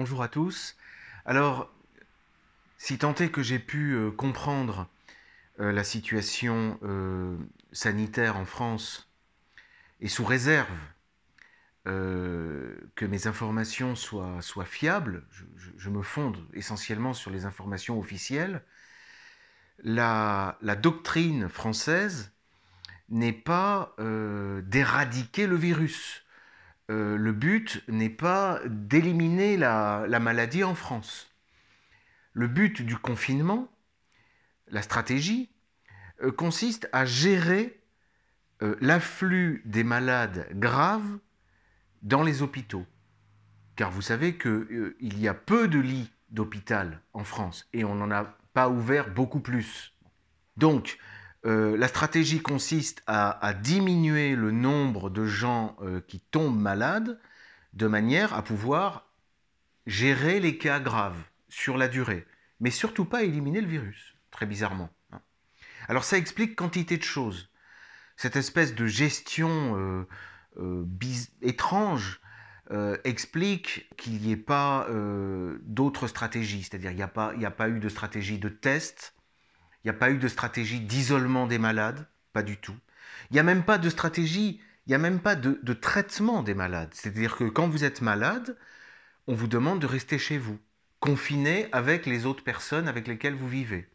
Bonjour à tous. Alors, si tant est que j'ai pu euh, comprendre euh, la situation euh, sanitaire en France, et sous réserve que mes informations soient, fiables, je, me fonde essentiellement sur les informations officielles, la doctrine française n'est pas d'éradiquer le virus. Euh, le but n'est pas d'éliminer la, maladie en France. Le but du confinement, la stratégie, euh, consiste à gérer euh, l'afflux des malades graves dans les hôpitaux. Car vous savez qu'il y a peu de lits d'hôpital en France et on n'en a pas ouvert beaucoup plus. Donc, euh, la stratégie consiste à, diminuer le nombre de gens euh, qui tombent malades de manière à pouvoir gérer les cas graves sur la durée, mais surtout pas éliminer le virus, très bizarrement. Hein. Alors ça explique quantité de choses. Cette espèce de gestion euh, étrange explique qu'il n'y ait pas d'autres stratégies, c'est-à-dire qu'il n'y a, pas eu de stratégie de test, il n'y a pas eu de stratégie d'isolement des malades, pas du tout. Il n'y a même pas de stratégie, il n'y a même pas de, traitement des malades. C'est-à-dire que quand vous êtes malade, on vous demande de rester chez vous, confiné avec les autres personnes avec lesquelles vous vivez.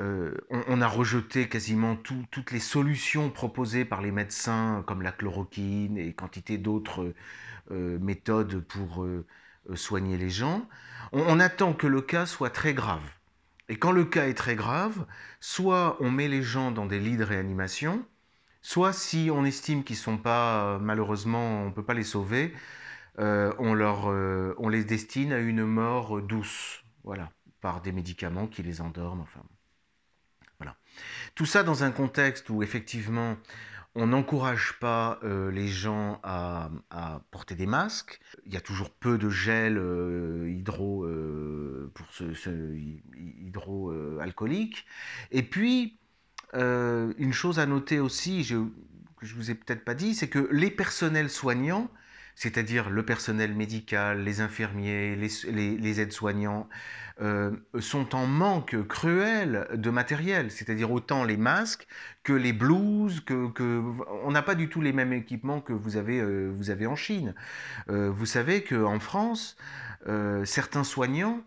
Euh, on, a rejeté quasiment toutes les solutions proposées par les médecins, comme la chloroquine et quantité d'autres euh, méthodes pour euh, soigner les gens. on attend que le cas soit très grave. Et quand le cas est très grave, soit on met les gens dans des lits de réanimation, soit si on estime qu'ils ne sont pas, euh, malheureusement, on ne peut pas les sauver, euh, on, euh, on les destine à une mort douce, voilà, par des médicaments qui les endorment. Enfin. Tout ça dans un contexte où effectivement on n'encourage pas euh, les gens à, porter des masques. Il y a toujours peu de gel euh, hydro euh, pour ce, hydro alcoolique. Et puis une chose à noter aussi, que je vous ai peut-être pas dit, c'est que les personnels soignants c'est-à-dire le personnel médical, les infirmiers, les, aides-soignants, euh, sont en manque cruel de matériel, c'est-à-dire autant les masques que les blouses, que, on n'a pas du tout les mêmes équipements que vous avez, euh, vous avez en Chine. Euh, vous savez qu'en France, certains soignants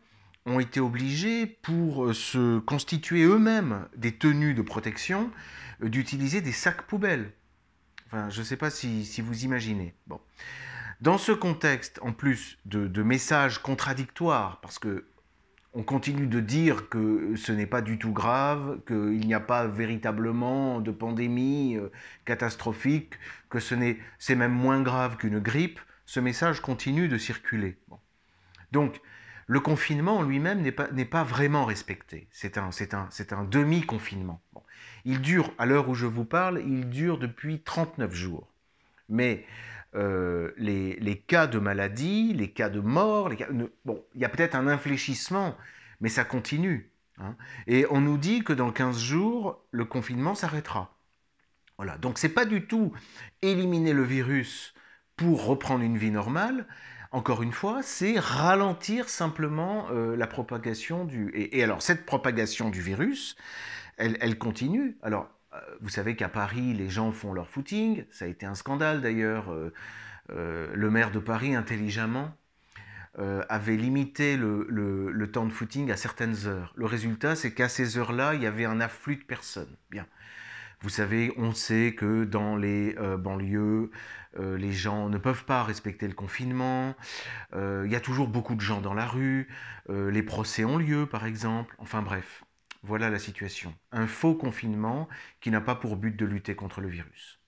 ont été obligés, pour se constituer eux-mêmes des tenues de protection, d'utiliser des sacs poubelles. Enfin, je ne sais pas si, si vous imaginez. Bon. Dans ce contexte, en plus de, messages contradictoires, parce que on continue de dire que ce n'est pas du tout grave, qu'il n'y a pas véritablement de pandémie euh, catastrophique, que ce n'est, c'est même moins grave qu'une grippe, ce message continue de circuler. Donc, le confinement lui-même n'est pas, n'est pas vraiment respecté. C'est un, c'est un, c'est un demi-confinement. Il dure, à l'heure où je vous parle, il dure depuis 39 jours. Mais euh, les, cas de maladie, les cas de mort. bon, il y a peut-être un infléchissement, mais ça continue. Hein. Et on nous dit que dans 15 jours, le confinement s'arrêtera. Voilà. Donc c'est pas du tout éliminer le virus pour reprendre une vie normale. Encore une fois, c'est ralentir simplement euh, la propagation du. Et, alors cette propagation du virus, elle, elle continue. Alors euh, vous savez qu'à Paris, les gens font leur footing. Ça a été un scandale d'ailleurs. Euh, euh, le maire de Paris, intelligemment, avait limité le, temps de footing à certaines heures. Le résultat, c'est qu'à ces heures-là, il y avait un afflux de personnes. Bien. Vous savez, on sait que dans les banlieues, les gens ne peuvent pas respecter le confinement. Il y a toujours beaucoup de gens dans la rue. les procès ont lieu, par exemple. Enfin bref. Voilà la situation. Un faux confinement qui n'a pas pour but de lutter contre le virus.